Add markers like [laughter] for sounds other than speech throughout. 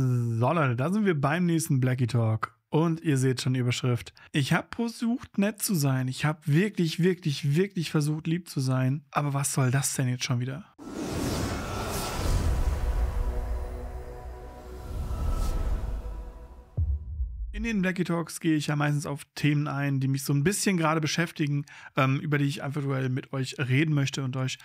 So Leute, da sind wir beim nächsten Blackie Talk. Und ihr seht schon die Überschrift. Ich habe versucht, nett zu sein. Ich habe wirklich, wirklich, wirklich versucht, lieb zu sein. Aber was soll das denn jetzt schon wieder? In den Blackie Talks gehe ich ja meistens auf Themen ein, die mich so ein bisschen gerade beschäftigen, ähm, über die ich einfach mit euch reden möchte und euch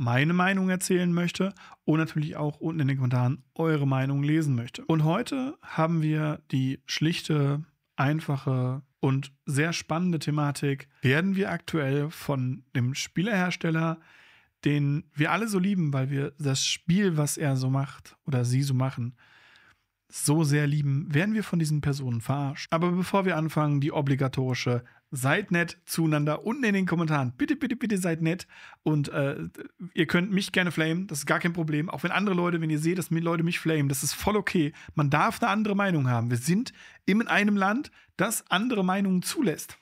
meine Meinung erzählen möchte und natürlich auch unten in den Kommentaren eure Meinung lesen möchte. Und heute haben wir die schlichte, einfache und sehr spannende Thematik. Werden wir aktuell von dem Spielerhersteller, den wir alle so lieben, weil wir das Spiel, was er so macht oder sie so machen, so sehr lieben, werden wir von diesen Personen verarscht. Aber bevor wir anfangen, die obligatorische Seid nett zueinander. Unten in den Kommentaren. Bitte, bitte, bitte seid nett. Und äh, ihr könnt mich gerne flamen. Das ist gar kein Problem. Auch wenn andere Leute, wenn ihr seht, dass Leute mich flamen, das ist voll okay. Man darf eine andere Meinung haben. Wir sind in einem Land, das andere Meinungen zulässt.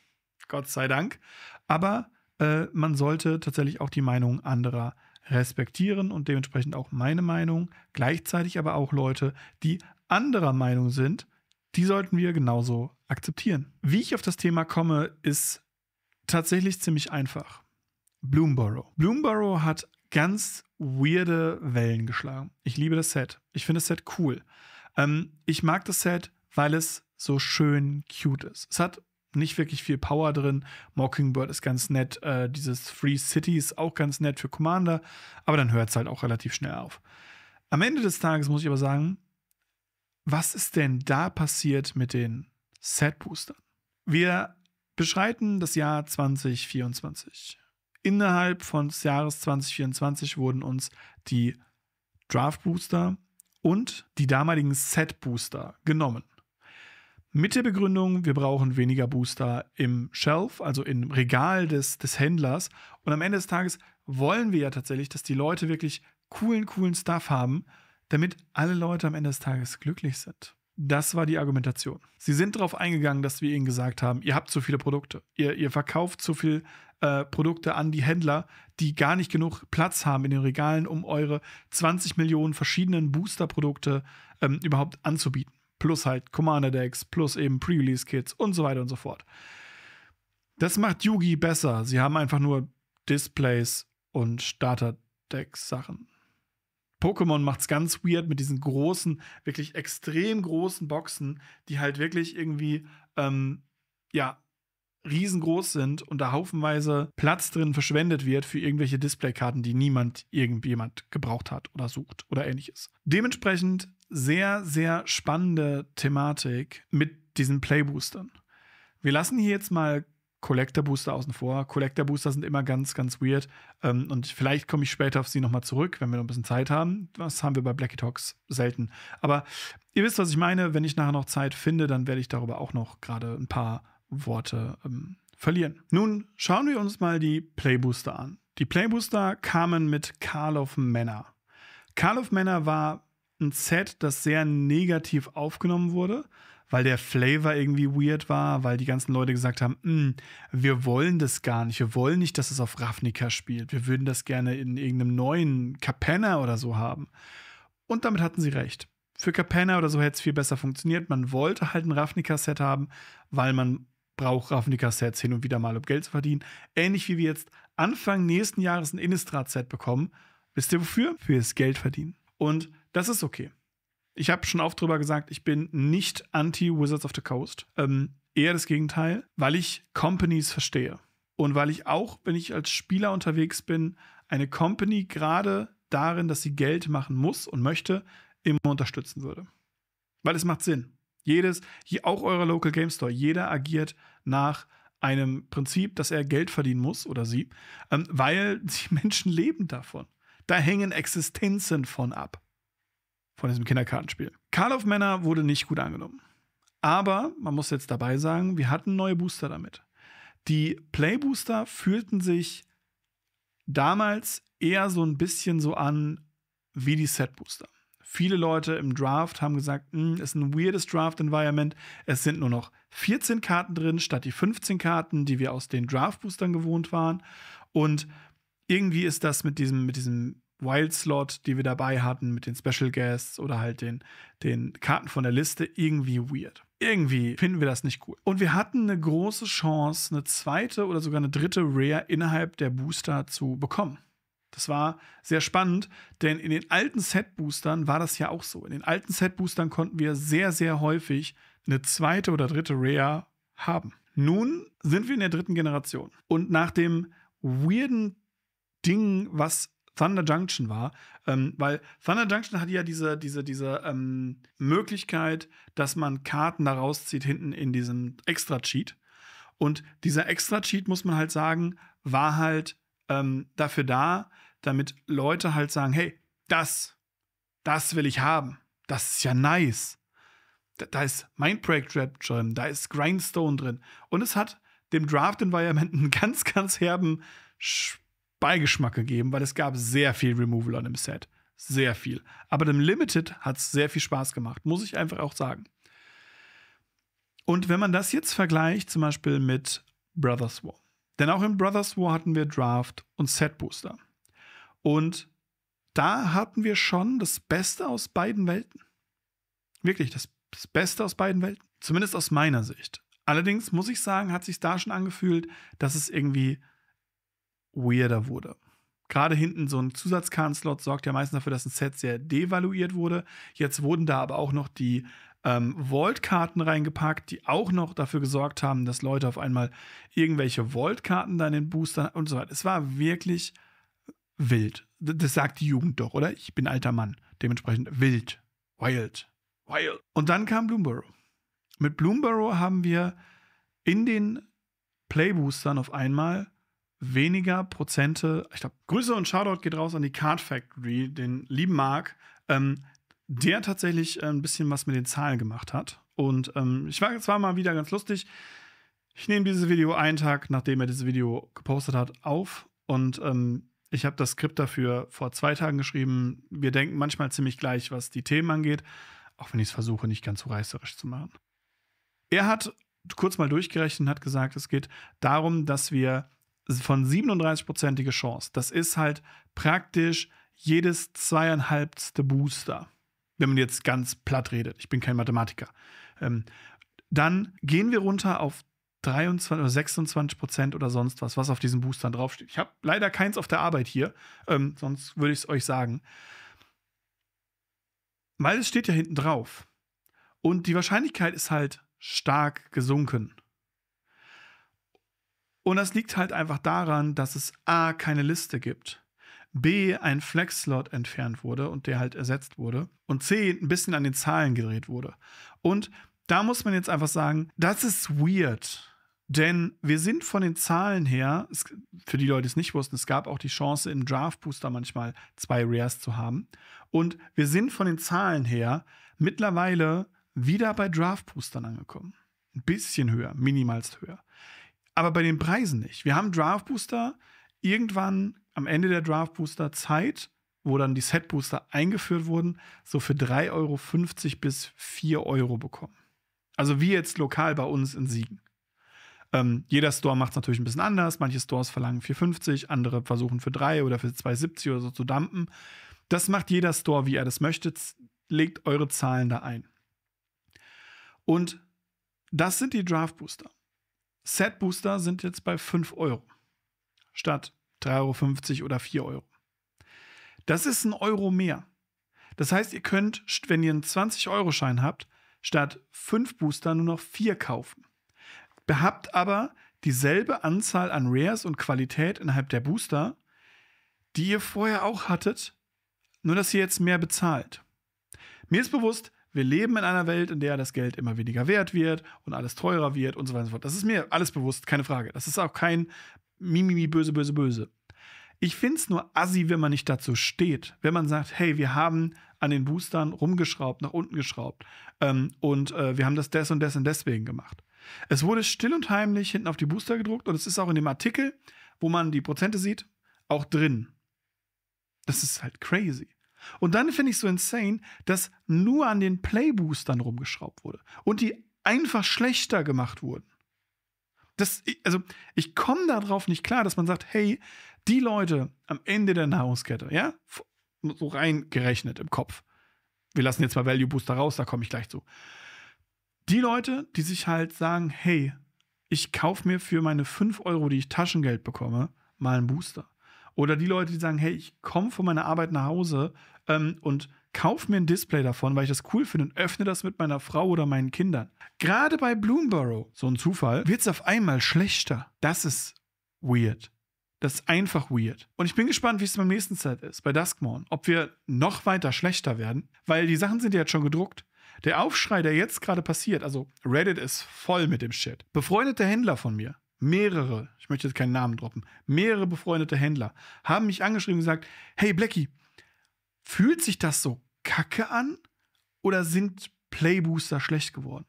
Gott sei Dank. Aber äh, man sollte tatsächlich auch die Meinung anderer respektieren und dementsprechend auch meine Meinung. Gleichzeitig aber auch Leute, die anderer Meinung sind, die sollten wir genauso akzeptieren. Wie ich auf das Thema komme, ist tatsächlich ziemlich einfach. Bloomborough. Bloomborough hat ganz weirde Wellen geschlagen. Ich liebe das Set. Ich finde das Set cool. Ähm, ich mag das Set, weil es so schön cute ist. Es hat nicht wirklich viel Power drin. Mockingbird ist ganz nett. Äh, dieses Free City ist auch ganz nett für Commander. Aber dann hört es halt auch relativ schnell auf. Am Ende des Tages muss ich aber sagen, was ist denn da passiert mit den Setboostern. Wir beschreiten das Jahr 2024. Innerhalb von des Jahres 2024 wurden uns die Draft Booster und die damaligen Set Booster genommen. Mit der Begründung, wir brauchen weniger Booster im Shelf, also im Regal des, des Händlers. Und am Ende des Tages wollen wir ja tatsächlich, dass die Leute wirklich coolen, coolen Stuff haben, damit alle Leute am Ende des Tages glücklich sind. Das war die Argumentation. Sie sind darauf eingegangen, dass wir ihnen gesagt haben, ihr habt zu viele Produkte, ihr, ihr verkauft zu viele äh, Produkte an die Händler, die gar nicht genug Platz haben in den Regalen, um eure 20 Millionen verschiedenen Booster-Produkte ähm, überhaupt anzubieten. Plus halt Commander-Decks, plus eben Pre-Release-Kits und so weiter und so fort. Das macht Yugi besser. Sie haben einfach nur Displays und Starter-Decks-Sachen. Pokémon macht's ganz weird mit diesen großen, wirklich extrem großen Boxen, die halt wirklich irgendwie, ähm, ja, riesengroß sind und da haufenweise Platz drin verschwendet wird für irgendwelche Displaykarten, die niemand irgendjemand gebraucht hat oder sucht oder ähnliches. Dementsprechend sehr, sehr spannende Thematik mit diesen Playboostern. Wir lassen hier jetzt mal Collector Booster außen vor. Collector Booster sind immer ganz, ganz weird. Ähm, und vielleicht komme ich später auf sie nochmal zurück, wenn wir noch ein bisschen Zeit haben. Das haben wir bei Blackie Talks selten. Aber ihr wisst, was ich meine. Wenn ich nachher noch Zeit finde, dann werde ich darüber auch noch gerade ein paar Worte ähm, verlieren. Nun schauen wir uns mal die Playbooster an. Die Playbooster kamen mit Carl of Manor. Carl of Manor war ein Set, das sehr negativ aufgenommen wurde, weil der Flavor irgendwie weird war, weil die ganzen Leute gesagt haben, hm, wir wollen das gar nicht, wir wollen nicht, dass es auf Ravnica spielt, wir würden das gerne in irgendeinem neuen Capenna oder so haben. Und damit hatten sie recht. Für Capenna oder so hätte es viel besser funktioniert. Man wollte halt ein Ravnica-Set haben, weil man braucht Ravnica-Sets hin und wieder mal, um Geld zu verdienen. Ähnlich wie wir jetzt Anfang nächsten Jahres ein Innistrad-Set bekommen. Wisst ihr wofür? Fürs Geld verdienen. Und das ist okay. Ich habe schon oft drüber gesagt, ich bin nicht anti-Wizards of the Coast. Ähm, eher das Gegenteil, weil ich Companies verstehe. Und weil ich auch, wenn ich als Spieler unterwegs bin, eine Company gerade darin, dass sie Geld machen muss und möchte, immer unterstützen würde. Weil es macht Sinn. Jedes, auch eure Local Game Store, jeder agiert nach einem Prinzip, dass er Geld verdienen muss oder sie, ähm, weil [laughs] die Menschen leben davon. Da hängen Existenzen von ab von diesem Kinderkartenspiel. Call of Männer wurde nicht gut angenommen. Aber man muss jetzt dabei sagen, wir hatten neue Booster damit. Die Playbooster fühlten sich damals eher so ein bisschen so an wie die Setbooster. Viele Leute im Draft haben gesagt, es hm, ist ein weirdes Draft-Environment. Es sind nur noch 14 Karten drin, statt die 15 Karten, die wir aus den Draft-Boostern gewohnt waren. Und irgendwie ist das mit diesem, mit diesem Wild Slot, die wir dabei hatten, mit den Special Guests oder halt den, den Karten von der Liste, irgendwie weird. Irgendwie finden wir das nicht cool. Und wir hatten eine große Chance, eine zweite oder sogar eine dritte Rare innerhalb der Booster zu bekommen. Das war sehr spannend, denn in den alten Set-Boostern war das ja auch so. In den alten Set-Boostern konnten wir sehr, sehr häufig eine zweite oder dritte Rare haben. Nun sind wir in der dritten Generation. Und nach dem weirden Ding, was Thunder Junction war, ähm, weil Thunder Junction hat ja diese, diese, diese ähm, Möglichkeit, dass man Karten da rauszieht hinten in diesem Extra-Cheat. Und dieser Extra-Cheat, muss man halt sagen, war halt ähm, dafür da, damit Leute halt sagen, hey, das, das will ich haben. Das ist ja nice. Da, da ist Mindbreak Trap drin, da ist Grindstone drin. Und es hat dem Draft Environment [laughs] einen ganz, ganz herben Spaß Beigeschmack gegeben, weil es gab sehr viel Removal an dem Set. Sehr viel. Aber dem Limited hat es sehr viel Spaß gemacht, muss ich einfach auch sagen. Und wenn man das jetzt vergleicht, zum Beispiel mit Brothers War. Denn auch in Brothers War hatten wir Draft und Set Booster. Und da hatten wir schon das Beste aus beiden Welten. Wirklich das, das Beste aus beiden Welten. Zumindest aus meiner Sicht. Allerdings muss ich sagen, hat sich da schon angefühlt, dass es irgendwie weirder wurde. Gerade hinten so ein Zusatzkartenslot sorgt ja meistens dafür, dass ein Set sehr devaluiert wurde. Jetzt wurden da aber auch noch die ähm, Vault-Karten reingepackt, die auch noch dafür gesorgt haben, dass Leute auf einmal irgendwelche Vault-Karten da in den Boostern und so weiter. Es war wirklich wild. Das sagt die Jugend doch, oder? Ich bin alter Mann. Dementsprechend wild. Wild. Wild. Und dann kam Bloomborough. Mit Bloomborough haben wir in den Playboostern auf einmal weniger Prozente, ich glaube, Grüße und Shoutout geht raus an die Card Factory, den lieben Marc, ähm, der tatsächlich äh, ein bisschen was mit den Zahlen gemacht hat. Und ähm, ich war zwar mal wieder ganz lustig. Ich nehme dieses Video einen Tag, nachdem er dieses Video gepostet hat, auf. Und ähm, ich habe das Skript dafür vor zwei Tagen geschrieben. Wir denken manchmal ziemlich gleich, was die Themen angeht, auch wenn ich es versuche, nicht ganz so reißerisch zu machen. Er hat kurz mal durchgerechnet und hat gesagt, es geht darum, dass wir von 37-prozentige Chance. Das ist halt praktisch jedes zweieinhalbste Booster, wenn man jetzt ganz platt redet. Ich bin kein Mathematiker. Ähm, dann gehen wir runter auf 23 oder 26 Prozent oder sonst was, was auf diesen Boostern draufsteht. Ich habe leider keins auf der Arbeit hier, ähm, sonst würde ich es euch sagen. Weil es steht ja hinten drauf. Und die Wahrscheinlichkeit ist halt stark gesunken. Und das liegt halt einfach daran, dass es A, keine Liste gibt. B, ein Flex-Slot entfernt wurde und der halt ersetzt wurde. Und C, ein bisschen an den Zahlen gedreht wurde. Und da muss man jetzt einfach sagen, das ist weird. Denn wir sind von den Zahlen her, für die Leute, die es nicht wussten, es gab auch die Chance, im Draft Booster manchmal zwei Rares zu haben. Und wir sind von den Zahlen her mittlerweile wieder bei Draft Boostern angekommen. Ein bisschen höher, minimalst höher aber bei den Preisen nicht. Wir haben Draft Booster irgendwann am Ende der Draft Booster Zeit, wo dann die Set Booster eingeführt wurden, so für 3,50 Euro bis 4 Euro bekommen. Also wie jetzt lokal bei uns in Siegen. Ähm, jeder Store macht es natürlich ein bisschen anders. Manche Stores verlangen 4,50, andere versuchen für 3 oder für 2,70 oder so zu dumpen. Das macht jeder Store, wie er das möchte. Legt eure Zahlen da ein. Und das sind die Draft Booster. Set Booster sind jetzt bei 5 Euro statt 3,50 Euro oder 4 Euro. Das ist ein Euro mehr. Das heißt, ihr könnt, wenn ihr einen 20-Euro-Schein habt, statt 5 Booster nur noch 4 kaufen. Behabt aber dieselbe Anzahl an Rares und Qualität innerhalb der Booster, die ihr vorher auch hattet, nur dass ihr jetzt mehr bezahlt. Mir ist bewusst, wir leben in einer Welt, in der das Geld immer weniger wert wird und alles teurer wird und so weiter und so fort. Das ist mir alles bewusst, keine Frage. Das ist auch kein Mimimi, böse, böse, böse. Ich finde es nur assi, wenn man nicht dazu steht. Wenn man sagt, hey, wir haben an den Boostern rumgeschraubt, nach unten geschraubt ähm, und äh, wir haben das des und des und deswegen gemacht. Es wurde still und heimlich hinten auf die Booster gedruckt und es ist auch in dem Artikel, wo man die Prozente sieht, auch drin. Das ist halt crazy. Und dann finde ich so insane, dass nur an den Playboostern rumgeschraubt wurde und die einfach schlechter gemacht wurden. Das, also ich komme darauf nicht klar, dass man sagt, hey, die Leute am Ende der Nahrungskette, ja, so reingerechnet im Kopf. Wir lassen jetzt mal Value Booster raus, da komme ich gleich zu. Die Leute, die sich halt sagen, hey, ich kaufe mir für meine 5 Euro, die ich Taschengeld bekomme, mal einen Booster. Oder die Leute, die sagen, hey, ich komme von meiner Arbeit nach Hause ähm, und kaufe mir ein Display davon, weil ich das cool finde und öffne das mit meiner Frau oder meinen Kindern. Gerade bei Bloomborough, so ein Zufall, wird es auf einmal schlechter. Das ist weird. Das ist einfach weird. Und ich bin gespannt, wie es beim nächsten Set ist, bei Duskmorn. Ob wir noch weiter schlechter werden, weil die Sachen sind ja jetzt schon gedruckt. Der Aufschrei, der jetzt gerade passiert, also Reddit ist voll mit dem Shit. Befreundete Händler von mir mehrere, ich möchte jetzt keinen Namen droppen, mehrere befreundete Händler haben mich angeschrieben und gesagt, hey Blackie, fühlt sich das so kacke an oder sind Playbooster schlecht geworden?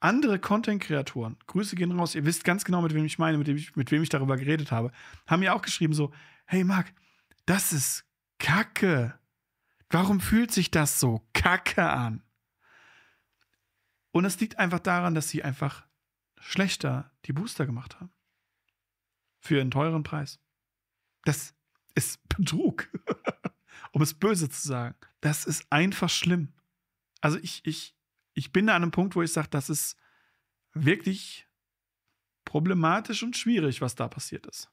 Andere Content-Kreatoren, Grüße gehen raus, ihr wisst ganz genau, mit wem ich meine, mit, ich, mit wem ich darüber geredet habe, haben mir auch geschrieben so, hey Marc, das ist kacke. Warum fühlt sich das so kacke an? Und es liegt einfach daran, dass sie einfach schlechter die Booster gemacht haben. Für einen teuren Preis. Das ist Betrug. [laughs] um es böse zu sagen. Das ist einfach schlimm. Also ich, ich, ich bin da an einem Punkt, wo ich sage, das ist wirklich problematisch und schwierig, was da passiert ist.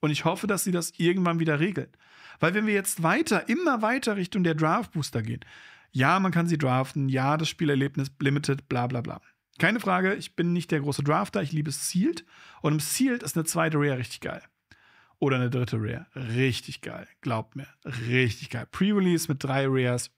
Und ich hoffe, dass sie das irgendwann wieder regeln. Weil wenn wir jetzt weiter, immer weiter Richtung der Draft Booster gehen, ja, man kann sie draften, ja, das Spielerlebnis limited, bla bla bla. Keine Frage, ich bin nicht der große Drafter, ich liebe Sealed. Und im Sealed ist eine zweite Rare richtig geil. Oder eine dritte Rare. Richtig geil. Glaubt mir. Richtig geil. Pre-Release mit drei Rares.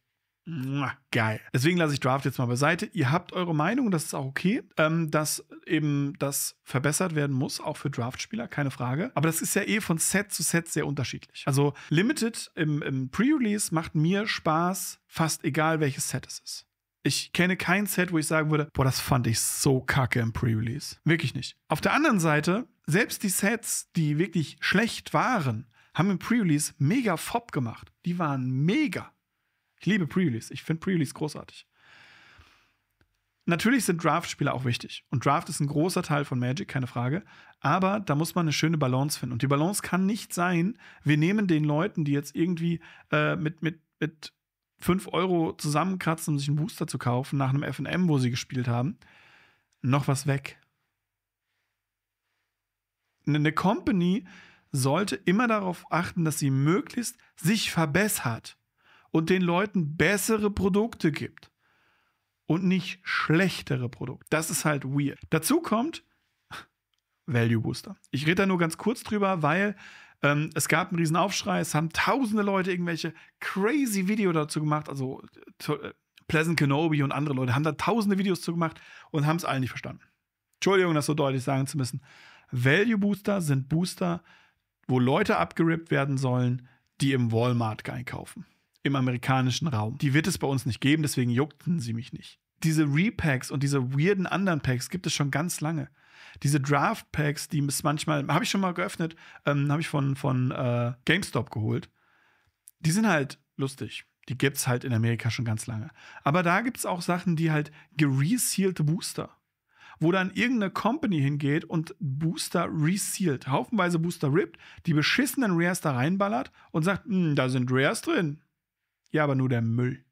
Geil. Deswegen lasse ich Draft jetzt mal beiseite. Ihr habt eure Meinung, das ist auch okay, ähm, dass eben das verbessert werden muss, auch für Draft-Spieler, keine Frage. Aber das ist ja eh von Set zu Set sehr unterschiedlich. Also Limited im, im Pre-Release macht mir Spaß, fast egal welches Set es ist. Ich kenne kein Set, wo ich sagen würde, boah, das fand ich so kacke im Pre-Release. Wirklich nicht. Auf der anderen Seite, selbst die Sets, die wirklich schlecht waren, haben im Pre-Release mega Fop gemacht. Die waren mega. Ich liebe Pre-Release. Ich finde Pre-Release großartig. Natürlich sind Draft-Spiele auch wichtig. Und Draft ist ein großer Teil von Magic, keine Frage. Aber da muss man eine schöne Balance finden. Und die Balance kann nicht sein, wir nehmen den Leuten, die jetzt irgendwie äh, mit, mit, mit 5 Euro zusammenkratzen, um sich einen Booster zu kaufen, nach einem FM, wo sie gespielt haben, noch was weg. Eine Company sollte immer darauf achten, dass sie möglichst sich verbessert und den Leuten bessere Produkte gibt und nicht schlechtere Produkte. Das ist halt weird. Dazu kommt Value Booster. Ich rede da nur ganz kurz drüber, weil ähm, es gab einen riesen Aufschrei, es haben tausende Leute irgendwelche crazy Videos dazu gemacht, also äh, äh, Pleasant Kenobi und andere Leute haben da tausende Videos zu gemacht und haben es allen nicht verstanden. Entschuldigung, das so deutlich sagen zu müssen. Value Booster sind Booster, wo Leute abgerippt werden sollen, die im Walmart einkaufen. Im amerikanischen Raum. Die wird es bei uns nicht geben, deswegen juckten sie mich nicht. Diese Repacks und diese weirden anderen Packs gibt es schon ganz lange diese Draft Packs, die es manchmal, habe ich schon mal geöffnet, ähm, habe ich von, von äh, GameStop geholt. Die sind halt lustig. Die gibt es halt in Amerika schon ganz lange. Aber da gibt es auch Sachen, die halt geresealte Booster wo dann irgendeine Company hingeht und Booster resealed, haufenweise Booster rippt, die beschissenen Rares da reinballert und sagt, hm, da sind Rares drin. Ja, aber nur der Müll.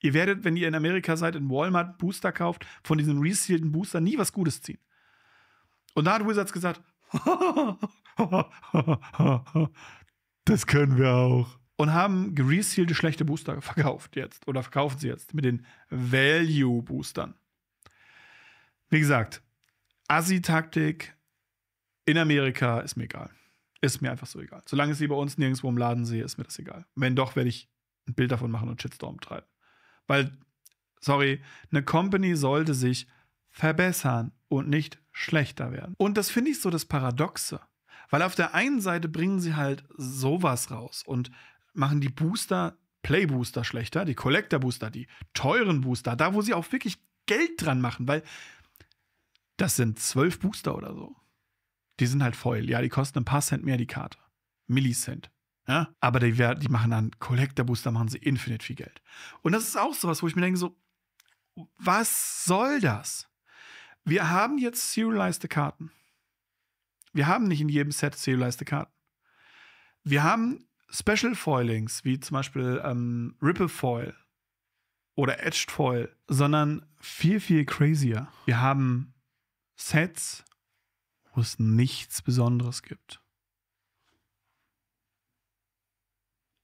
Ihr werdet, wenn ihr in Amerika seid, in Walmart Booster kauft, von diesen resealten Booster nie was Gutes ziehen. Und da hat Wizards gesagt, [laughs] das können wir auch. Und haben geresealede schlechte Booster verkauft jetzt. Oder verkaufen sie jetzt mit den Value-Boostern. Wie gesagt, Assi-Taktik in Amerika ist mir egal. Ist mir einfach so egal. Solange ich sie bei uns nirgendwo im Laden sehe, ist mir das egal. Wenn doch, werde ich ein Bild davon machen und Shitstorm treiben. Weil, sorry, eine Company sollte sich verbessern und nicht schlechter werden. Und das finde ich so das Paradoxe. Weil auf der einen Seite bringen sie halt sowas raus und machen die Booster, Playbooster schlechter, die Collector Booster, die teuren Booster, da wo sie auch wirklich Geld dran machen, weil das sind zwölf Booster oder so. Die sind halt voll. Ja, die kosten ein paar Cent mehr die Karte. Millicent. Ja? Aber die, die machen dann Collector Booster, machen sie infinite viel Geld. Und das ist auch sowas, wo ich mir denke, so, was soll das? Wir haben jetzt serialized Karten. Wir haben nicht in jedem Set serialized Karten. Wir haben Special Foilings, wie zum Beispiel ähm, Ripple Foil oder Edged Foil, sondern viel, viel crazier. Wir haben Sets, wo es nichts Besonderes gibt.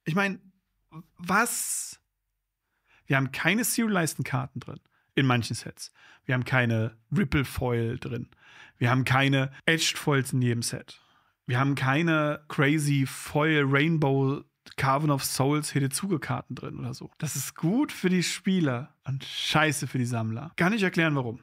Ich meine, was? Wir haben keine serialized Karten drin in manchen Sets. Wir haben keine Ripple Foil drin. Wir haben keine Edged Foils in jedem Set. Wir haben keine crazy Foil Rainbow Carven of Souls Hidezuge-Karten drin oder so. Das ist gut für die Spieler und scheiße für die Sammler. Kann ich erklären, warum.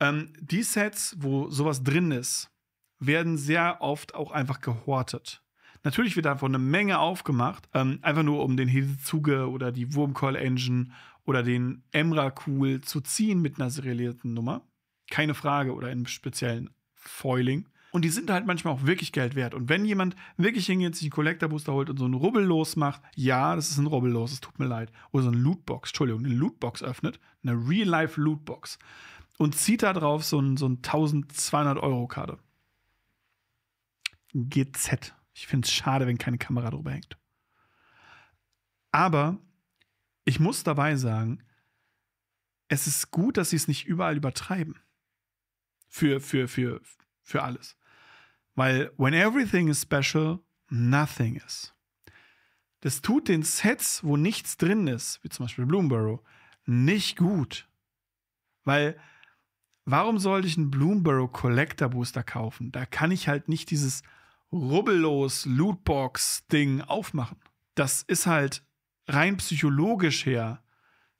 Ähm, die Sets, wo sowas drin ist, werden sehr oft auch einfach gehortet. Natürlich wird davon eine Menge aufgemacht, ähm, einfach nur um den Hidezuge oder die Wurmcall Engine oder den Emrakul zu ziehen mit einer serialierten Nummer. Keine Frage. Oder in einem speziellen Foiling. Und die sind halt manchmal auch wirklich Geld wert. Und wenn jemand wirklich hingeht, sich einen Collector Booster holt und so einen Rubbel macht, ja, das ist ein Rubbel es tut mir leid. Oder so eine Lootbox, Entschuldigung, eine Lootbox öffnet, eine Real-Life Lootbox und zieht da drauf so ein, so ein 1200 Euro Karte. GZ. Ich finde es schade, wenn keine Kamera drüber hängt. Aber ich muss dabei sagen, es ist gut, dass sie es nicht überall übertreiben. Für, für, für, für alles. Weil when everything is special, nothing is. Das tut den Sets, wo nichts drin ist, wie zum Beispiel Bloomborough, nicht gut. Weil warum sollte ich einen Bloomborough Collector Booster kaufen? Da kann ich halt nicht dieses rubbellos Lootbox-Ding aufmachen. Das ist halt rein psychologisch her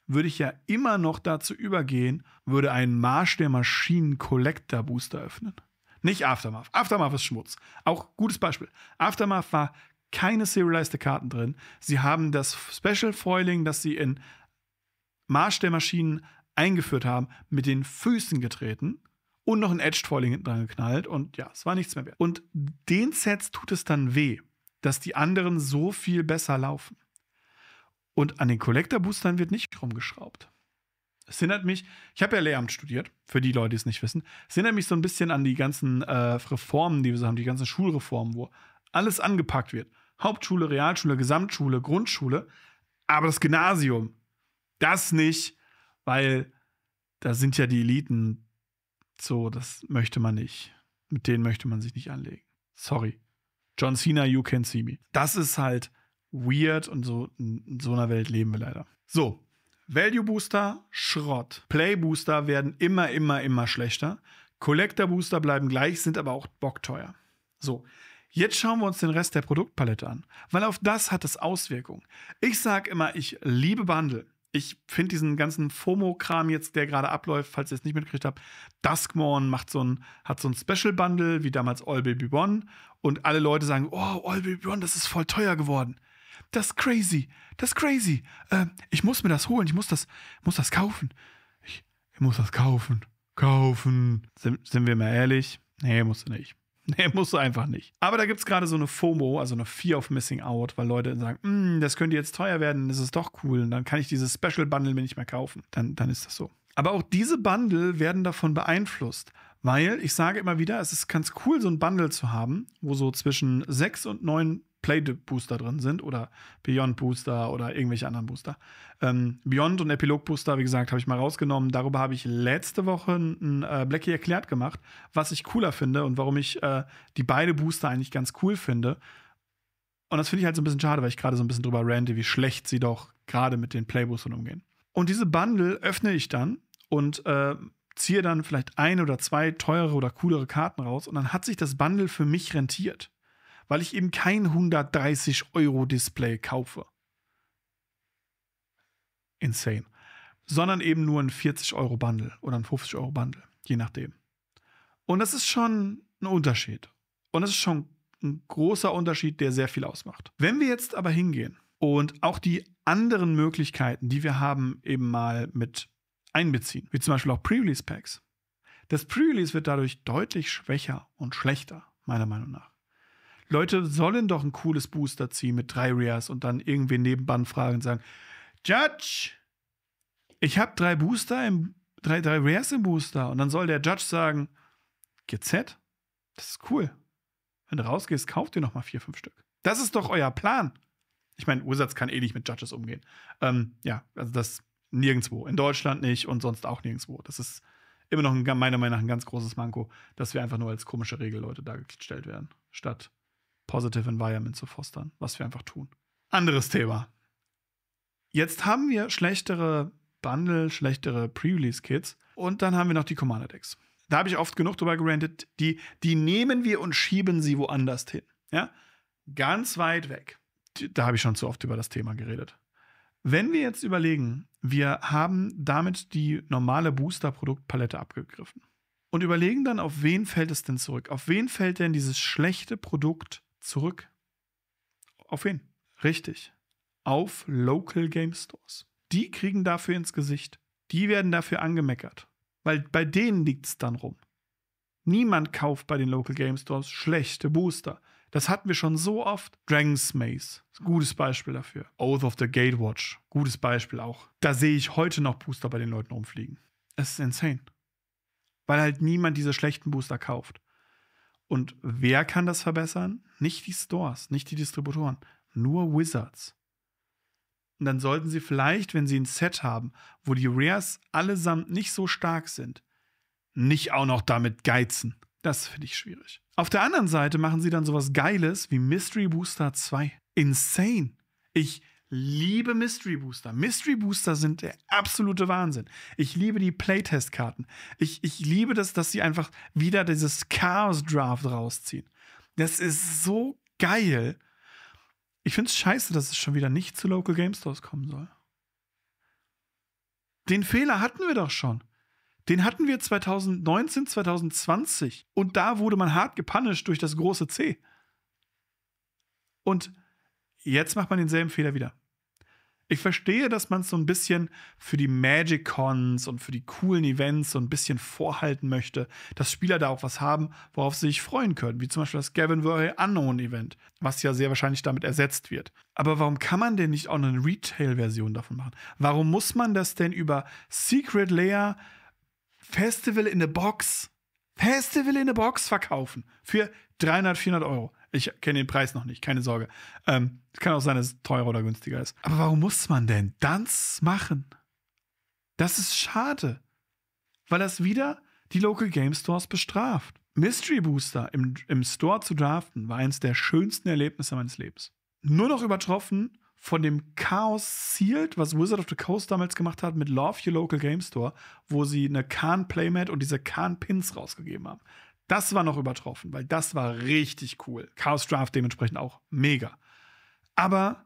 würde ich ja immer noch dazu übergehen, würde einen Marsch der Maschinen Collector Booster öffnen. Nicht Aftermath. Aftermath ist Schmutz. Auch gutes Beispiel. Aftermath war keine serialized Karten drin. Sie haben das Special Foiling, das sie in Marsch der Maschinen eingeführt haben, mit den Füßen getreten und noch ein Edged Foiling dran geknallt und ja, es war nichts mehr wert. Und den Sets tut es dann weh, dass die anderen so viel besser laufen. Und an den Collector-Boostern wird nicht rumgeschraubt. Es erinnert mich, ich habe ja Lehramt studiert, für die Leute, die es nicht wissen. Es erinnert mich so ein bisschen an die ganzen äh, Reformen, die wir so haben, die ganzen Schulreformen, wo alles angepackt wird. Hauptschule, Realschule, Gesamtschule, Grundschule, aber das Gymnasium, das nicht, weil da sind ja die Eliten so, das möchte man nicht. Mit denen möchte man sich nicht anlegen. Sorry. John Cena, you can see me. Das ist halt weird und so in so einer Welt leben wir leider. So, Value Booster, Schrott. Play Booster werden immer, immer, immer schlechter. Collector Booster bleiben gleich, sind aber auch bockteuer. So, Jetzt schauen wir uns den Rest der Produktpalette an, weil auf das hat es Auswirkungen. Ich sage immer, ich liebe Bundle. Ich finde diesen ganzen FOMO-Kram jetzt, der gerade abläuft, falls ihr es nicht mitgekriegt habt. Duskmorn macht so ein, hat so ein Special-Bundle, wie damals All Baby One. Und alle Leute sagen, oh, All Baby One, das ist voll teuer geworden das ist crazy, das ist crazy. Ähm, ich muss mir das holen, ich muss das, muss das kaufen. Ich, ich muss das kaufen, kaufen. Sind, sind wir mal ehrlich? Nee, musst du nicht. [laughs] Nee, musst du einfach nicht. Aber da gibt es gerade so eine FOMO, also eine Fear of Missing Out, weil Leute sagen, hm, das könnte jetzt teuer werden, das ist doch cool, und dann kann ich dieses Special Bundle mir nicht mehr kaufen. Dann, dann ist das so. Aber auch diese Bundle werden davon beeinflusst, weil ich sage immer wieder, es ist ganz cool, so ein Bundle zu haben, wo so zwischen sechs und neun Played Booster drin sind oder Beyond Booster oder irgendwelche anderen Booster. Ähm, Beyond und Epilog Booster, wie gesagt, habe ich mal rausgenommen. Darüber habe ich letzte Woche ein äh, Blackie erklärt gemacht, was ich cooler finde und warum ich äh, die beide Booster eigentlich ganz cool finde. Und das finde ich halt so ein bisschen schade, weil ich gerade so ein bisschen drüber rante, wie schlecht sie doch gerade mit den Playboostern umgehen. Und diese Bundle öffne ich dann und äh, ziehe dann vielleicht ein oder zwei teure oder coolere Karten raus und dann hat sich das Bundle für mich rentiert weil ich eben kein 130 Euro Display kaufe. Insane. Sondern eben nur ein 40 Euro Bundle oder ein 50 Euro Bundle, je nachdem. Und das ist schon ein Unterschied. Und das ist schon ein großer Unterschied, der sehr viel ausmacht. Wenn wir jetzt aber hingehen und auch die anderen Möglichkeiten, die wir haben, eben mal mit einbeziehen, wie zum Beispiel auch Pre-Release Packs. Das Pre-Release wird dadurch deutlich schwächer und schlechter, meiner Meinung nach. Leute sollen doch ein cooles Booster ziehen mit drei Rears und dann irgendwie nebenbei fragen und sagen, Judge, ich habe drei Booster im, drei, drei Rares im Booster. Und dann soll der Judge sagen, GZ, das ist cool. Wenn du rausgehst, kauft dir nochmal vier, fünf Stück. Das ist doch euer Plan. Ich meine, Ursatz kann eh nicht mit Judges umgehen. Ähm, ja, also das nirgendwo. In Deutschland nicht und sonst auch nirgendwo. Das ist immer noch ein, meiner Meinung nach ein ganz großes Manko, dass wir einfach nur als komische Regelleute dargestellt werden, statt Positive Environment zu fostern, was wir einfach tun. Anderes Thema. Jetzt haben wir schlechtere Bundle, schlechtere Pre-Release-Kits und dann haben wir noch die Commander-Decks. Da habe ich oft genug drüber gerantet. Die, die nehmen wir und schieben sie woanders hin. Ja? Ganz weit weg. Da habe ich schon zu oft über das Thema geredet. Wenn wir jetzt überlegen, wir haben damit die normale Booster-Produktpalette abgegriffen und überlegen dann, auf wen fällt es denn zurück? Auf wen fällt denn dieses schlechte Produkt zurück. Auf wen? Richtig. Auf Local Game Stores. Die kriegen dafür ins Gesicht. Die werden dafür angemeckert. Weil bei denen liegt es dann rum. Niemand kauft bei den Local Game Stores schlechte Booster. Das hatten wir schon so oft. Dragon's Maze, gutes Beispiel dafür. Oath of the Gatewatch, gutes Beispiel auch. Da sehe ich heute noch Booster bei den Leuten rumfliegen. Es ist insane. Weil halt niemand diese schlechten Booster kauft. Und wer kann das verbessern? Nicht die Stores, nicht die Distributoren, nur Wizards. Und dann sollten sie vielleicht, wenn sie ein Set haben, wo die Rares allesamt nicht so stark sind, nicht auch noch damit geizen. Das finde ich schwierig. Auf der anderen Seite machen sie dann sowas Geiles wie Mystery Booster 2. Insane. Ich liebe Mystery Booster. Mystery Booster sind der absolute Wahnsinn. Ich liebe die Playtest-Karten. Ich, ich liebe das, dass sie einfach wieder dieses Chaos-Draft rausziehen. Das ist so geil. Ich finde es scheiße, dass es schon wieder nicht zu Local Game Stores kommen soll. Den Fehler hatten wir doch schon. Den hatten wir 2019, 2020. Und da wurde man hart gepunished durch das große C. Und jetzt macht man denselben Fehler wieder. Ich verstehe, dass man es so ein bisschen für die Magic Cons und für die coolen Events so ein bisschen vorhalten möchte, dass Spieler da auch was haben, worauf sie sich freuen können, wie zum Beispiel das Gavin Murray Unknown Event, was ja sehr wahrscheinlich damit ersetzt wird. Aber warum kann man denn nicht auch eine Retail-Version davon machen? Warum muss man das denn über Secret Layer Festival in a Box, Festival in a Box verkaufen? Für 300, 400 Euro. Ich kenne den Preis noch nicht, keine Sorge. Ähm, kann auch sein, dass es teurer oder günstiger ist. Aber warum muss man denn das machen? Das ist schade, weil das wieder die Local Game Stores bestraft. Mystery Booster im, im Store zu draften war eines der schönsten Erlebnisse meines Lebens. Nur noch übertroffen von dem Chaos Sealed, was Wizard of the Coast damals gemacht hat mit Love Your Local Game Store, wo sie eine Khan Playmat und diese Khan Pins rausgegeben haben. Das war noch übertroffen, weil das war richtig cool. Chaos Draft dementsprechend auch mega. Aber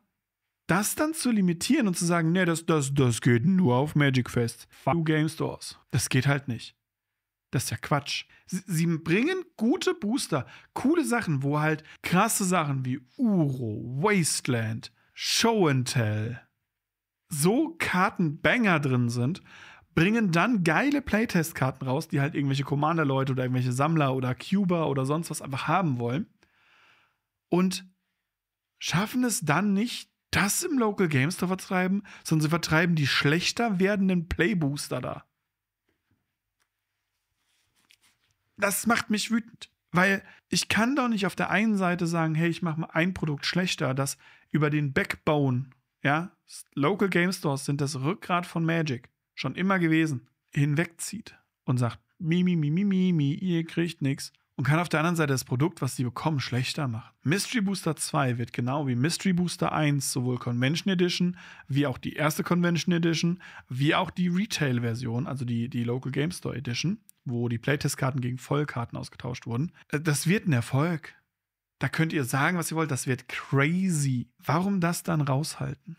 das dann zu limitieren und zu sagen, nee, das, das, das geht nur auf Magic Fest. Fuck Game Stores. Das geht halt nicht. Das ist ja Quatsch. Sie, sie, bringen gute Booster, coole Sachen, wo halt krasse Sachen wie Uro, Wasteland, Show and Tell, so Kartenbanger drin sind, bringen dann geile Playtest-Karten raus, die halt irgendwelche Commander-Leute oder irgendwelche Sammler oder Cuba oder sonst was einfach haben wollen. Und schaffen es dann nicht, das im Local Games zu vertreiben, sondern sie vertreiben die schlechter werdenden Playbooster da. Das macht mich wütend, weil ich kann doch nicht auf der einen Seite sagen, hey, ich mache mal ein Produkt schlechter, das über den Backbone, ja, Local Game Stores sind das Rückgrat von Magic schon immer gewesen, hinwegzieht und sagt, mi, mi, mi, mi, mi, mi, ihr kriegt nichts. Und kann auf der anderen Seite das Produkt, was sie bekommen, schlechter machen. Mystery Booster 2 wird genau wie Mystery Booster 1 sowohl Convention Edition, wie auch die erste Convention Edition, wie auch die Retail-Version, also die, die Local Game Store Edition, wo die Playtest-Karten gegen Vollkarten ausgetauscht wurden. Äh, das wird ein Erfolg. Da könnt ihr sagen, was ihr wollt, das wird crazy. Warum das dann raushalten?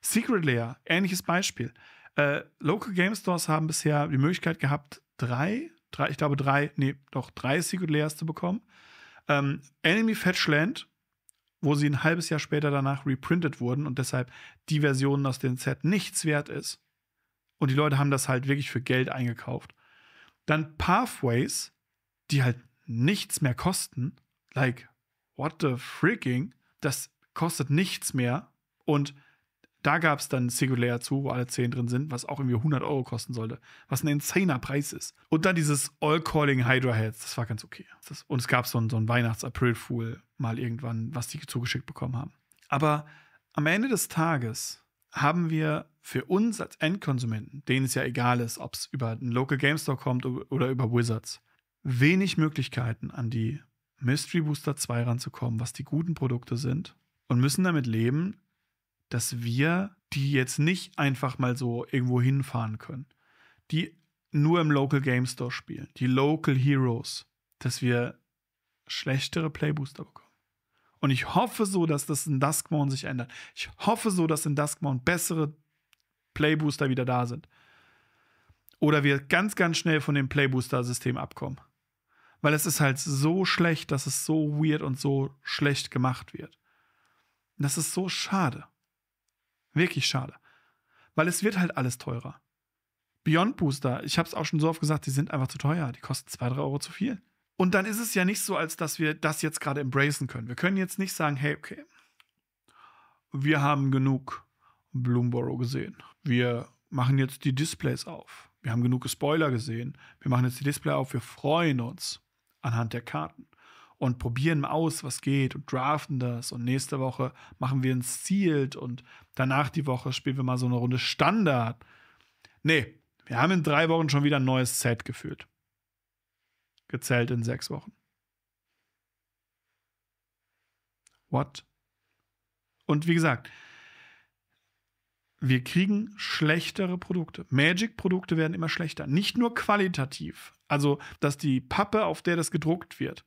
Secret Layer, ähnliches Beispiel. Äh, Local Game Stores haben bisher die Möglichkeit gehabt, drei, drei ich glaube drei, nee, doch drei Secret Layers zu bekommen. Ähm, Enemy Fetchland, wo sie ein halbes Jahr später danach reprintet wurden und deshalb die Version aus dem Set nichts wert ist. Und die Leute haben das halt wirklich für Geld eingekauft. Dann Pathways, die halt nichts mehr kosten. Like, what the freaking? Das kostet nichts mehr. Und da gab es dann Singular 2, wo alle 10 drin sind, was auch irgendwie 100 Euro kosten sollte. Was ein insaner Preis ist. Und dann dieses All-Calling Hydra Heads. Das war ganz okay. Das, und es gab so ein, so ein Weihnachts-April-Fool mal irgendwann, was die zugeschickt bekommen haben. Aber am Ende des Tages haben wir für uns als Endkonsumenten, denen es ja egal ist, ob es über einen Local Game Store kommt oder über Wizards, wenig Möglichkeiten, an die Mystery Booster 2 ranzukommen, was die guten Produkte sind und müssen damit leben, dass wir die jetzt nicht einfach mal so irgendwo hinfahren können. Die nur im Local Game Store spielen, die Local Heroes, dass wir schlechtere Playbooster bekommen. Und ich hoffe so, dass das in Duskmon sich ändert. Ich hoffe so, dass in Duskmon bessere Playbooster wieder da sind. Oder wir ganz, ganz schnell von dem Playbooster-System abkommen. Weil es ist halt so schlecht, dass es so weird und so schlecht gemacht wird. Und das ist so schade. Wirklich schade. Weil es wird halt alles teurer. Beyond Booster, ich habe es auch schon so oft gesagt, die sind einfach zu teuer. Die kosten 2, 3 Euro zu viel. Und dann ist es ja nicht so, als dass wir das jetzt gerade embracen können. Wir können jetzt nicht sagen, hey, okay, wir haben genug Bloomborough gesehen. Wir machen jetzt die Displays auf. Wir haben genug Spoiler gesehen. Wir machen jetzt die Display auf. Wir freuen uns anhand der Karten und probieren aus, was geht und draften das. Und nächste Woche machen wir ein Sealed und danach die Woche spielen wir mal so eine Runde Standard. Nee, wir haben in drei Wochen schon wieder ein neues Set gefühlt. Gezählt in sechs Wochen. What? Und wie gesagt, wir kriegen schlechtere Produkte. Magic-Produkte werden immer schlechter. Nicht nur qualitativ, also dass die Pappe, auf der das gedruckt wird,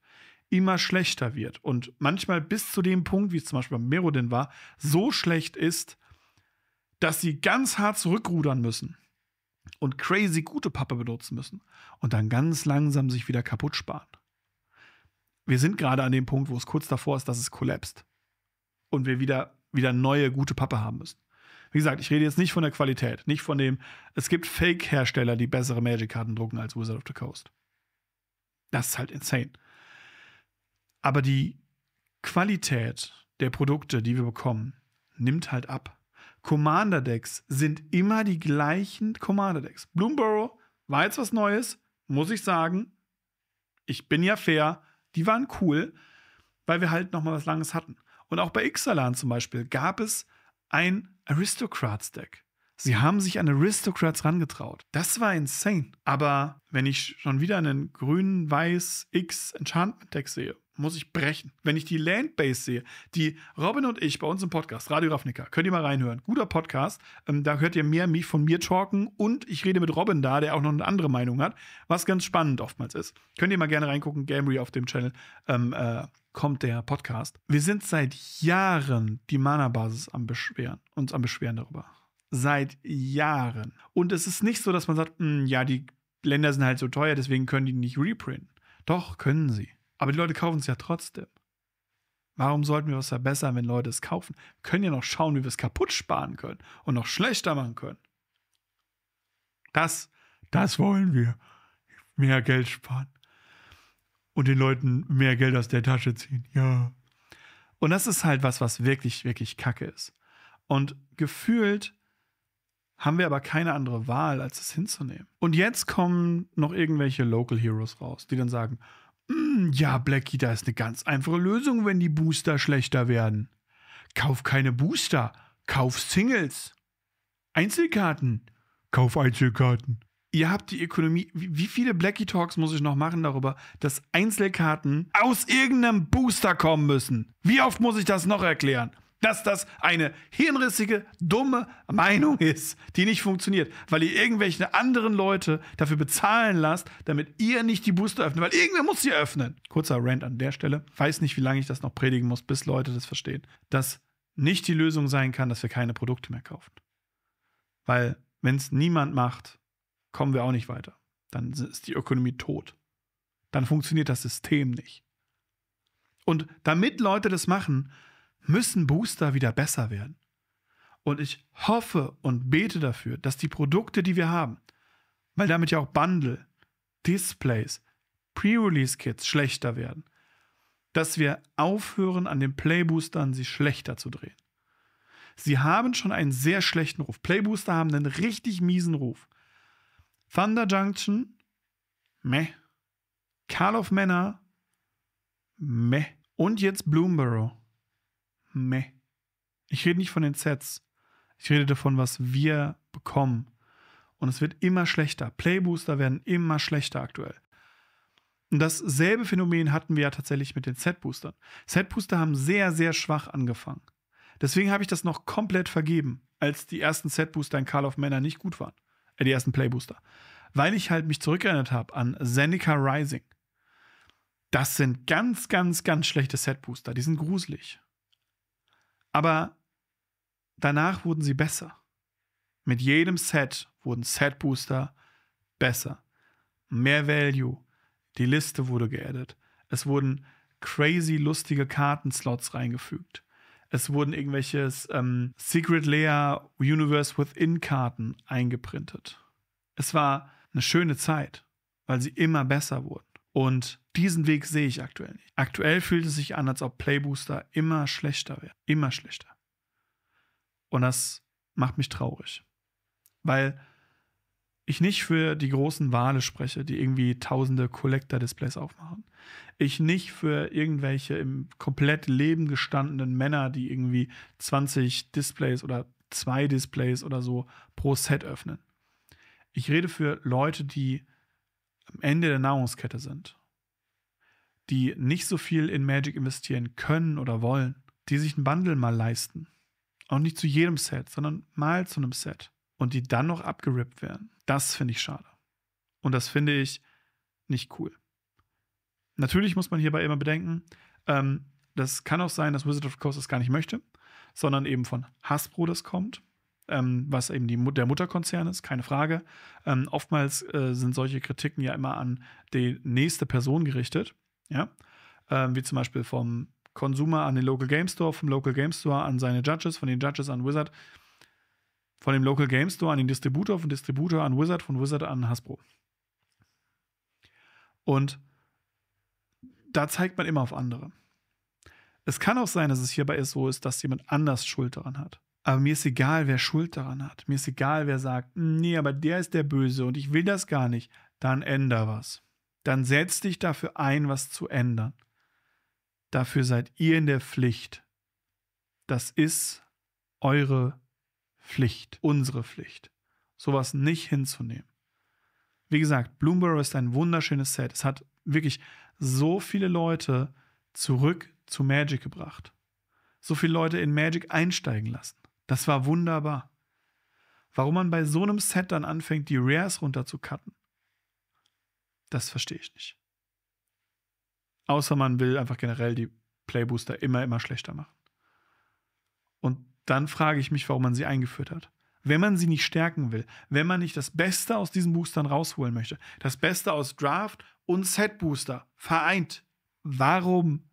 immer schlechter wird und manchmal bis zu dem Punkt, wie es zum Beispiel bei Merodin war, so schlecht ist, dass sie ganz hart zurückrudern müssen und crazy gute Pappe benutzen müssen und dann ganz langsam sich wieder kaputt sparen. Wir sind gerade an dem Punkt, wo es kurz davor ist, dass es kollapst und wir wieder, wieder neue gute Pappe haben müssen. Wie gesagt, ich rede jetzt nicht von der Qualität, nicht von dem, es gibt Fake-Hersteller, die bessere Magic-Karten drucken als Wizard of the Coast. Das ist halt insane. Aber die Qualität der Produkte, die wir bekommen, nimmt halt ab. Commander Decks sind immer die gleichen Commander Decks. Bloomborough war jetzt was Neues, muss ich sagen. Ich bin ja fair. Die waren cool, weil wir halt noch mal was Langes hatten. Und auch bei Ixalan zum Beispiel gab es ein Aristocrats Deck. Sie haben sich an Aristocrats rangetraut. Das war insane. Aber wenn ich schon wieder einen grünen, weiß X Enchantment Deck sehe, muss ich brechen. Wenn ich die Landbase sehe, die Robin und ich bei uns im Podcast, Radio Ravnica, könnt ihr mal reinhören. Guter Podcast. Ähm, da hört ihr mehr von mir talken und ich rede mit Robin da, der auch noch eine andere Meinung hat, was ganz spannend oftmals ist. Könnt ihr mal gerne reingucken. Gamery auf dem Channel ähm, äh, kommt der Podcast. Wir sind seit Jahren die Mana-Basis am Beschweren, uns am Beschweren darüber. Seit Jahren. Und es ist nicht so, dass man sagt, hm, ja, die Länder sind halt so teuer, deswegen können die nicht reprinten. Doch, können sie. Aber die Leute kaufen es ja trotzdem. Warum sollten wir was verbessern, wenn Leute es kaufen? Wir können ja noch schauen, wie wir es kaputt sparen können und noch schlechter machen können. Das, das wollen wir. Mehr Geld sparen. Und den Leuten mehr Geld aus der Tasche ziehen. Ja. Und das ist halt was, was wirklich, wirklich kacke ist. Und gefühlt haben wir aber keine andere Wahl, als es hinzunehmen. Und jetzt kommen noch irgendwelche Local Heroes raus, die dann sagen, hm, ja, Blackie, da ist eine ganz einfache Lösung, wenn die Booster schlechter werden. Kauf keine Booster, kauf Singles. Einzelkarten, kauf Einzelkarten. Ihr habt die Ökonomie. Wie viele Blackie Talks muss ich noch machen darüber, dass Einzelkarten aus irgendeinem Booster kommen müssen? Wie oft muss ich das noch erklären? dass das eine hirnrissige, dumme Meinung ist, die nicht funktioniert, weil ihr irgendwelche anderen Leute dafür bezahlen lasst, damit ihr nicht die Booster öffnet, weil irgendwer muss sie öffnen. Kurzer Rant an der Stelle. Weiß nicht, wie lange ich das noch predigen muss, bis Leute das verstehen. Dass nicht die Lösung sein kann, dass wir keine Produkte mehr kaufen. Weil, wenn es niemand macht, kommen wir auch nicht weiter. Dann ist die Ökonomie tot. Dann funktioniert das System nicht. Und damit Leute das machen, müssen Booster wieder besser werden. Und ich hoffe und bete dafür, dass die Produkte, die wir haben, weil damit ja auch Bundle, Displays, Pre-Release-Kits schlechter werden, dass wir aufhören, an den Playboostern sie schlechter zu drehen. Sie haben schon einen sehr schlechten Ruf. Playbooster haben einen richtig miesen Ruf. Thunder Junction, meh. Carl of Männer, meh. Und jetzt Bloomborough meh. Ich rede nicht von den Sets. Ich rede davon, was wir bekommen. Und es wird immer schlechter. Playbooster werden immer schlechter aktuell. Und dasselbe Phänomen hatten wir ja tatsächlich mit den Setboostern. Setbooster haben sehr, sehr schwach angefangen. Deswegen habe ich das noch komplett vergeben, als die ersten Setbooster in Call of Männer nicht gut waren. Äh, die ersten Playbooster. Weil ich halt mich zurückerinnert habe an Zendika Rising. Das sind ganz, ganz, ganz schlechte Setbooster. Die sind gruselig. Aber danach wurden sie besser. Mit jedem Set wurden Set Booster besser. Mehr Value. Die Liste wurde geaddet. Es wurden crazy lustige Kartenslots reingefügt. Es wurden irgendwelche ähm, Secret Layer Universe Within Karten eingeprintet. Es war eine schöne Zeit, weil sie immer besser wurden. Und diesen Weg sehe ich aktuell nicht. Aktuell fühlt es sich an, als ob Playbooster immer schlechter wäre. Immer schlechter. Und das macht mich traurig. Weil ich nicht für die großen Wale spreche, die irgendwie tausende Collector-Displays aufmachen. Ich nicht für irgendwelche im komplett Leben gestandenen Männer, die irgendwie 20 Displays oder zwei Displays oder so pro Set öffnen. Ich rede für Leute, die am Ende der Nahrungskette sind, die nicht so viel in Magic investieren können oder wollen, die sich ein Bundle mal leisten. Auch nicht zu jedem Set, sondern mal zu einem Set. Und die dann noch abgerippt werden. Das finde ich schade. Und das finde ich nicht cool. Natürlich muss man hierbei immer bedenken, ähm, das kann auch sein, dass Wizard of the Coast das gar nicht möchte, sondern eben von Hasbro das kommt ähm, was eben die, der Mutterkonzern ist, keine Frage. Ähm, oftmals äh, sind solche Kritiken ja immer an die nächste Person gerichtet, ja, ähm, wie zum Beispiel vom Consumer an den Local Game Store, vom Local Game Store an seine Judges, von den Judges an Wizard, von dem Local Game Store an den Distributor, von Distributor an Wizard, von Wizard an Hasbro. Und da zeigt man immer auf andere. Es kann auch sein, dass es hierbei so ist, dass jemand anders Schuld daran hat. Aber mir ist egal, wer Schuld daran hat. Mir ist egal, wer sagt, nee, aber der ist der Böse und ich will das gar nicht. Dann änder was. Dann setz dich dafür ein, was zu ändern. Dafür seid ihr in der Pflicht. Das ist eure Pflicht, unsere Pflicht. Sowas nicht hinzunehmen. Wie gesagt, Bloomborough ist ein wunderschönes Set. Es hat wirklich so viele Leute zurück zu Magic gebracht. So viele Leute in Magic einsteigen lassen. Das war wunderbar. Warum man bei so einem Set dann anfängt, die Rares runter zu cutten, das verstehe ich nicht. Außer man will einfach generell die Playbooster immer, immer schlechter machen. Und dann frage ich mich, warum man sie eingeführt hat. Wenn man sie nicht stärken will, wenn man nicht das Beste aus diesen Boostern rausholen möchte, das Beste aus Draft und Set-Booster vereint, warum,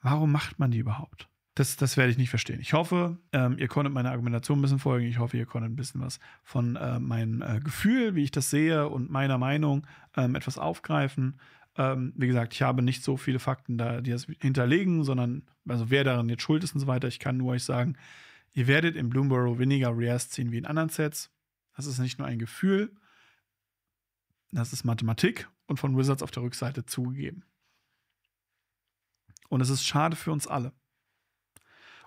warum macht man die überhaupt? das, das werde ich nicht verstehen. Ich hoffe, ähm, ihr konntet meiner Argumentation ein bisschen folgen. Ich hoffe, ihr konntet ein bisschen was von äh, meinem äh, Gefühl, wie ich das sehe und meiner Meinung ähm, etwas aufgreifen. Ähm, wie gesagt, ich habe nicht so viele Fakten da, die das hinterlegen, sondern also wer daran jetzt schuld ist und so weiter. Ich kann nur euch sagen, ihr werdet in Bloomborough weniger Rares ziehen wie in anderen Sets. Das ist nicht nur ein Gefühl, das ist Mathematik und von Wizards auf der Rückseite zugegeben. Und es ist schade für uns alle.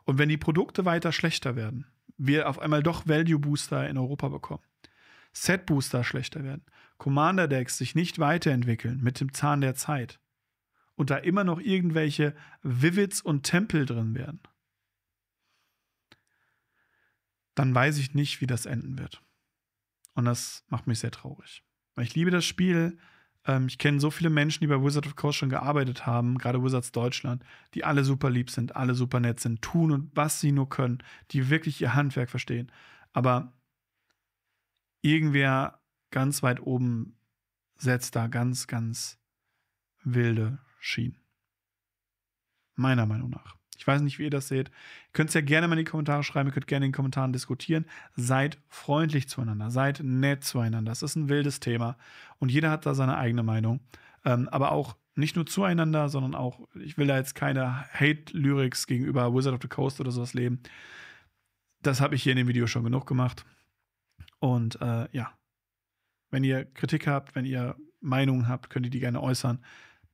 Und wenn die Produkte weiter schlechter werden, wir auf einmal doch Value Booster in Europa bekommen, Set Booster schlechter werden, Commander Decks sich nicht weiterentwickeln mit dem Zahn der Zeit und da immer noch irgendwelche Vivids und Tempel drin werden, dann weiß ich nicht, wie das enden wird. Und das macht mich sehr traurig. Weil ich liebe das Spiel, ähm, ich kenne so viele Menschen, die bei Wizard of Coast schon gearbeitet haben, gerade Wizards Deutschland, die alle super lieb sind, alle super nett sind, tun und was sie nur können, die wirklich ihr Handwerk verstehen. Aber irgendwer ganz weit oben setzt da ganz, ganz wilde Schienen. Meiner Meinung nach. Ich weiß nicht, wie ihr das seht. Ihr könnt es ja gerne mal in die Kommentare schreiben, ihr könnt gerne in den Kommentaren diskutieren. Seid freundlich zueinander, seid nett zueinander. Es ist ein wildes Thema und jeder hat da seine eigene Meinung. Ähm, aber auch nicht nur zueinander, sondern auch, ich will da jetzt keine Hate-Lyrics gegenüber Wizard of the Coast oder sowas leben. Das habe ich hier in dem Video schon genug gemacht. Und äh, ja, wenn ihr Kritik habt, wenn ihr Meinungen habt, könnt ihr die gerne äußern.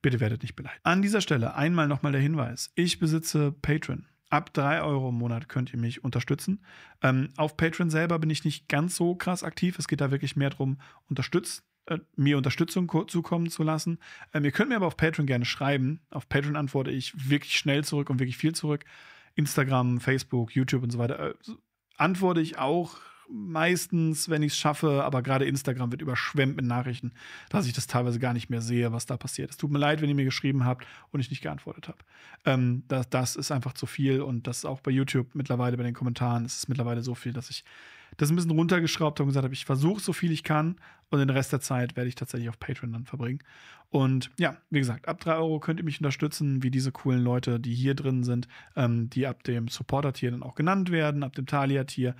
Bitte werdet nicht beleidigt. An dieser Stelle einmal nochmal der Hinweis. Ich besitze Patreon. Ab 3 Euro im Monat könnt ihr mich unterstützen. Ähm, auf Patreon selber bin ich nicht ganz so krass aktiv. Es geht da wirklich mehr darum, unterstützt, äh, mir Unterstützung zukommen zu lassen. Ähm, ihr könnt mir aber auf Patreon gerne schreiben. Auf Patreon antworte ich wirklich schnell zurück und wirklich viel zurück. Instagram, Facebook, YouTube und so weiter äh, antworte ich auch meistens, wenn ich es schaffe, aber gerade Instagram wird überschwemmt mit Nachrichten, dass ich das teilweise gar nicht mehr sehe, was da passiert. Es tut mir leid, wenn ihr mir geschrieben habt und ich nicht geantwortet habe. Ähm, das, das ist einfach zu viel und das ist auch bei YouTube mittlerweile, bei den Kommentaren, Es ist mittlerweile so viel, dass ich das ein bisschen runtergeschraubt habe und gesagt habe, ich versuche so viel ich kann und den Rest der Zeit werde ich tatsächlich auf Patreon dann verbringen. Und ja, wie gesagt, ab 3 Euro könnt ihr mich unterstützen, wie diese coolen Leute, die hier drin sind, ähm, die ab dem Supporter-Tier dann auch genannt werden, ab dem Thalia-Tier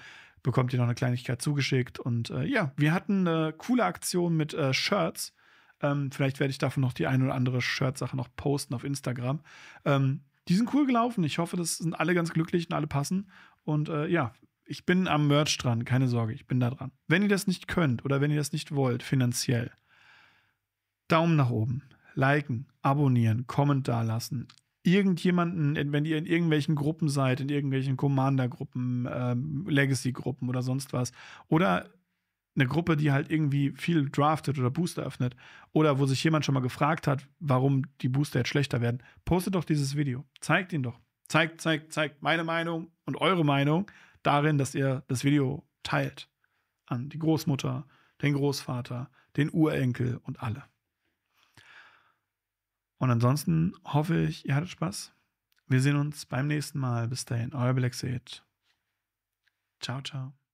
bekommt ihr noch eine Kleinigkeit zugeschickt. Und äh, ja, wir hatten eine coole Aktion mit äh, Shirts. Ähm, vielleicht werde ich davon noch die ein oder andere Shirt-Sache noch posten auf Instagram. Ähm, die sind cool gelaufen. Ich hoffe, das sind alle ganz glücklich und alle passen. Und äh, ja, ich bin am Merch dran, keine Sorge, ich bin da dran. Wenn ihr das nicht könnt oder wenn ihr das nicht wollt, finanziell, Daumen nach oben, liken, abonnieren, Kommentar lassen, irgendjemanden, wenn ihr in irgendwelchen Gruppen seid, in irgendwelchen Commander-Gruppen, ähm, Legacy-Gruppen oder sonst was, oder eine Gruppe, die halt irgendwie viel draftet oder Booster öffnet, oder wo sich jemand schon mal gefragt hat, warum die Booster jetzt schlechter werden, postet doch dieses Video. Zeigt ihn doch. Zeigt, zeigt, zeigt meine Meinung und eure Meinung darin, dass ihr das Video teilt an die Großmutter, den Großvater, den Urenkel und alle. Und ansonsten hoffe ich, ihr hattet Spaß. Wir sehen uns beim nächsten Mal. Bis dahin, euer Black Sage. Ciao, ciao.